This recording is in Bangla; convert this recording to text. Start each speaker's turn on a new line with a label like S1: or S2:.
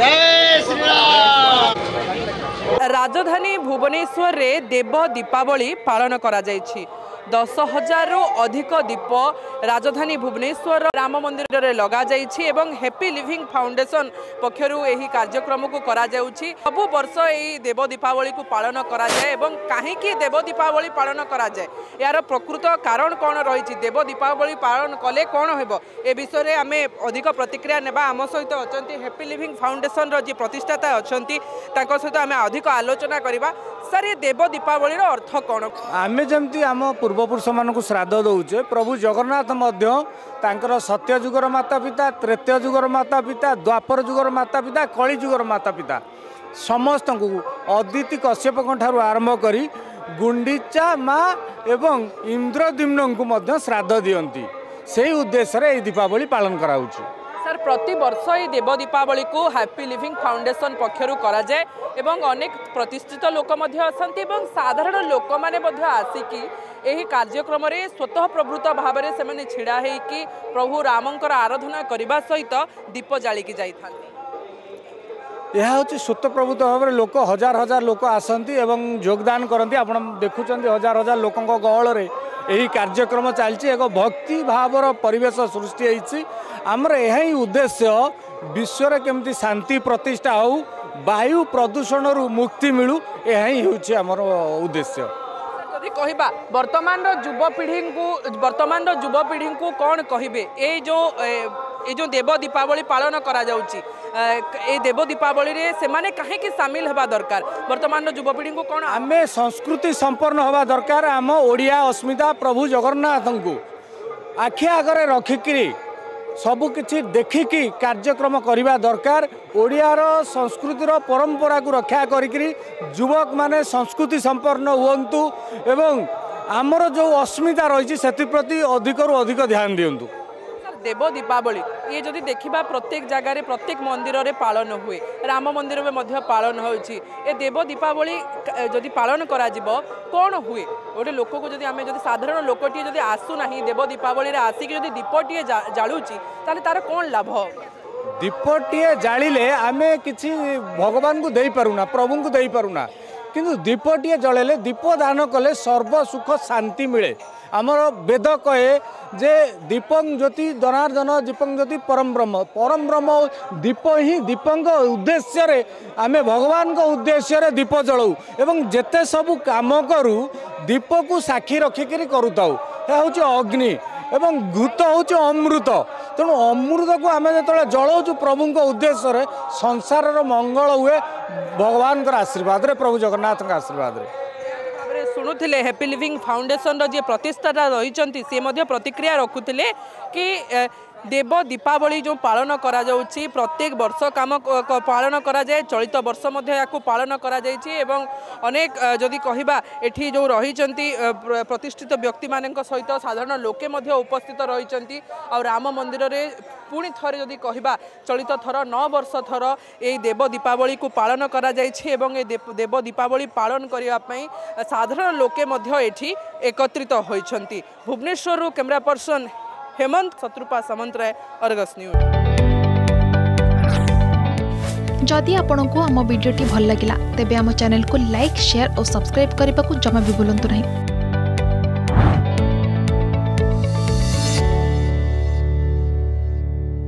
S1: ରାଜଧାନୀ ଭୁବନେଶ୍ୱରରେ ଦେବ ଦୀପାବଳି ପାଳନ କରାଯାଇଛି দশ হাজারু অধিক দ্বীপ রাজধানী ভুবনেশ্বর রাম মন্দিরে লগাযাইছি এবং হ্যাপি লিভিং ফাউন্ডেসন পক্ষর এই কার্যক্রম করা যাচ্ছি সবু বর্ষ এই দেব দীপাবলি পালন করা যায় এবং কাহিকি দেব দীপাবলি পালন করা যায় এর প্রকৃত কারণ কোণ রয়েছে দেব দীপাবলি পালন কলে কোণ হব এ বিষয়ে আমি অধিক প্রতিক্রিয়া নেওয়া আমার সহ অনেক হ্যাপি লিভিং ফাউন্ডেসন যে প্রতিষ্ঠাতা অনেক তাঁর সহ আমি অধিক আলোচনা করা স্যার এ দেব দীপাবলি অর্থ কোণ
S2: আমি যেমন আমার ପୂର୍ବପୁରୁଷମାନଙ୍କୁ ଶ୍ରାଦ୍ଧ ଦେଉଛେ ପ୍ରଭୁ ଜଗନ୍ନାଥ ମଧ୍ୟ ତାଙ୍କର ସତ୍ୟଯୁଗର ମାତା ପିତା ତ୍ରେତୀୟ ଯୁଗର ମାତା ପିତା ଦ୍ୱାପର ଯୁଗର ମାତା ପିତା କଳି ଯୁଗର ମାତା ପିତା ସମସ୍ତଙ୍କୁ ଅଦିତି କଶ୍ୟପଙ୍କ ଠାରୁ ଆରମ୍ଭ କରି ଗୁଣ୍ଡିଚା ମା ଏବଂ ଇନ୍ଦ୍ରଦିମ୍ନଙ୍କୁ ମଧ୍ୟ ଶ୍ରାଦ୍ଧ ଦିଅନ୍ତି ସେଇ ଉଦ୍ଦେଶ୍ୟରେ ଏହି ଦୀପାବଳି ପାଳନ କରାହେଉଛି
S1: ସାର୍ ପ୍ରତିବର୍ଷ ଏହି ଦେବ ଦୀପାବଳିକୁ ହାପି ଲିଭିଂ ଫାଉଣ୍ଡେସନ ପକ୍ଷରୁ କରାଯାଏ ଏବଂ ଅନେକ ପ୍ରତିଷ୍ଠିତ ଲୋକ ମଧ୍ୟ ଅଛନ୍ତି ଏବଂ ସାଧାରଣ ଲୋକମାନେ ମଧ୍ୟ ଆସିକି ଏହି କାର୍ଯ୍ୟକ୍ରମରେ ସ୍ୱତଃପ୍ରବୃତ୍ତ ଭାବରେ ସେମାନେ ଛିଡ଼ା ହୋଇକି ପ୍ରଭୁ ରାମଙ୍କର ଆରାଧନା କରିବା ସହିତ ଦୀପ ଜାଳିକି
S2: ଯାଇଥାନ୍ତି ଏହା ହେଉଛି ସ୍ୱତଃପ୍ରଭୃତ ଭାବରେ ଲୋକ ହଜାର ହଜାର ଲୋକ ଆସନ୍ତି ଏବଂ ଯୋଗଦାନ କରନ୍ତି ଆପଣ ଦେଖୁଛନ୍ତି ହଜାର ହଜାର ଲୋକଙ୍କ ଗହଳରେ ଏହି କାର୍ଯ୍ୟକ୍ରମ ଚାଲିଛି ଏକ ଭକ୍ତି ଭାବର ପରିବେଶ ସୃଷ୍ଟି ହେଇଛି ଆମର ଏହା ହିଁ ଉଦ୍ଦେଶ୍ୟ ବିଶ୍ୱରେ କେମିତି ଶାନ୍ତି ପ୍ରତିଷ୍ଠା ହେଉ ବାୟୁ ପ୍ରଦୂଷଣରୁ ମୁକ୍ତି ମିଳୁ ଏହା ହିଁ ହେଉଛି ଆମର ଉଦ୍ଦେଶ୍ୟ
S1: ଯଦି କହିବା ବର୍ତ୍ତମାନର ଯୁବପିଢ଼ିଙ୍କୁ ବର୍ତ୍ତମାନର ଯୁବପିଢ଼ିଙ୍କୁ କ'ଣ କହିବେ ଏଇ ଯେଉଁ ଏ ଯେଉଁ ଦେବ ଦୀପାବଳି ପାଳନ କରାଯାଉଛି ଏ ଦେବ ଦୀପାବଳିରେ ସେମାନେ କାହିଁକି ସାମିଲ ହେବା ଦରକାର ବର୍ତ୍ତମାନର ଯୁବପିଢ଼ିଙ୍କୁ
S2: କ'ଣ ଆମେ ସଂସ୍କୃତି ସମ୍ପନ୍ନ ହେବା ଦରକାର ଆମ ଓଡ଼ିଆ ଅସ୍ମିତା ପ୍ରଭୁ ଜଗନ୍ନାଥଙ୍କୁ ଆଖି ଆଗରେ ରଖିକିରି ସବୁ କିଛି ଦେଖିକି କାର୍ଯ୍ୟକ୍ରମ କରିବା ଦରକାର ଓଡ଼ିଆର ସଂସ୍କୃତିର ପରମ୍ପରାକୁ ରକ୍ଷା କରିକିରି ଯୁବକମାନେ ସଂସ୍କୃତି ସମ୍ପନ୍ନ ହୁଅନ୍ତୁ ଏବଂ ଆମର ଯେଉଁ ଅସ୍ମିତା ରହିଛି ସେଥିପ୍ରତି ଅଧିକରୁ ଅଧିକ ଧ୍ୟାନ ଦିଅନ୍ତୁ
S1: দেব দীপাবলি ইয়ে যদি দেখিবা প্রত্যেক জায়গায় প্রত্যেক মন্দিরের পালন হুয়ে রাম মন্দিরে মধ্য পালন হয়েছি এ দেব দীপাবলি যদি পালন করা যাব কোণ হুয়ে গোটে লোককে যদি আমি যদি সাধারণ লোকটিয়ে যদি আসু না দেব দীপাবলি আসিকি যদি দীপটিয়ে জালুছি তাহলে তার কোণ লাভ
S2: দীপটিয়ে জাঁলে আমি কিছু ভগবান দেইপারু না প্রভু দেইপারু না କିନ୍ତୁ ଦୀପଟିଏ ଜଳେଇଲେ ଦୀପ ଦାନ କଲେ ସର୍ବସୁଖ ଶାନ୍ତି ମିଳେ ଆମର ବେଦ କହେ ଯେ ଦୀପଙ୍ଗ ଜ୍ୟୋତି ଦନାର୍ଦ୍ଦନ ଦୀପଙ୍ଗ ଜ୍ୟୋତି ପରମ୍ବ୍ରହ୍ମ ପରମ୍ବ୍ରହ୍ମ ଦୀପ ହିଁ ଦୀପଙ୍କ ଉଦ୍ଦେଶ୍ୟରେ ଆମେ ଭଗବାନଙ୍କ ଉଦ୍ଦେଶ୍ୟରେ ଦୀପ ଜଳଉ ଏବଂ ଯେତେ ସବୁ କାମ କରୁ ଦୀପକୁ ସାକ୍ଷୀ ରଖିକିରି କରୁଥାଉ ଏହା ହେଉଛି ଅଗ୍ନି ଏବଂ ଘୃତ ହେଉଛି ଅମୃତ ତେଣୁ ଅମୃତକୁ ଆମେ ଯେତେବେଳେ ଜଳଉଛୁ ପ୍ରଭୁଙ୍କ ଉଦ୍ଦେଶ୍ୟରେ ସଂସାରର ମଙ୍ଗଳ ହୁଏ ଭଗବାନଙ୍କର ଆଶୀର୍ବାଦରେ ପ୍ରଭୁ ଜଗନ୍ନାଥଙ୍କ ଆଶୀର୍ବାଦରେ
S1: ଶୁଣୁଥିଲେ ହ୍ୟାପି ଲିଭିଂ ଫାଉଣ୍ଡେସନର ଯିଏ ପ୍ରତିଷ୍ଠାଟା ରହିଛନ୍ତି ସିଏ ମଧ୍ୟ ପ୍ରତିକ୍ରିୟା ରଖୁଥିଲେ କି দেব দীপাবলি ଯେଉଁ ପାଳନ କରାଯାଉଛି ପ୍ରତ୍ୟେକ ବର୍ଷ କାମ ପାଳନ କରାଯାଏ ଚଳିତ ବର୍ଷ ମଧ୍ୟ ଏହାକୁ ପାଳନ କରାଯାଇଛି ଏବଂ ଅନେକ ଯଦି କହିବା ଏଠି ଯେଉଁ ରହିଛନ୍ତି ପ୍ରତିଷ୍ଠିତ ବ୍ୟକ୍ତିମାନଙ୍କ ସହିତ ସାଧାରଣ ଲୋକେ ମଧ୍ୟ ଉପସ୍ଥିତ ରହିଛନ୍ତି ଆଉ ରାମ ମନ୍ଦିରରେ ପୁଣି ଥରେ ଯଦି କହିବା ଚଳିତ ଥର ନଅ ବର୍ଷ ଥର ଏଇ ଦେବ ଦୀପାବଳିକୁ ପାଳନ କରାଯାଇଛି ଏବଂ ଏ ଦେବ ଦୀପାବଳି ପାଳନ କରିବା ପାଇଁ ସାଧାରଣ ଲୋକେ ମଧ୍ୟ ଏଠି ଏକତ୍ରିତ ହୋଇଛନ୍ତି ଭୁବନେଶ୍ୱରରୁ camera person Hemant Shatrupa Samantaray Argus news जदि आपण को आम भिडी भल लगा तेब चेल को लाइक सेयार और सब्सक्राइब करने को जमा भी बुलां नहीं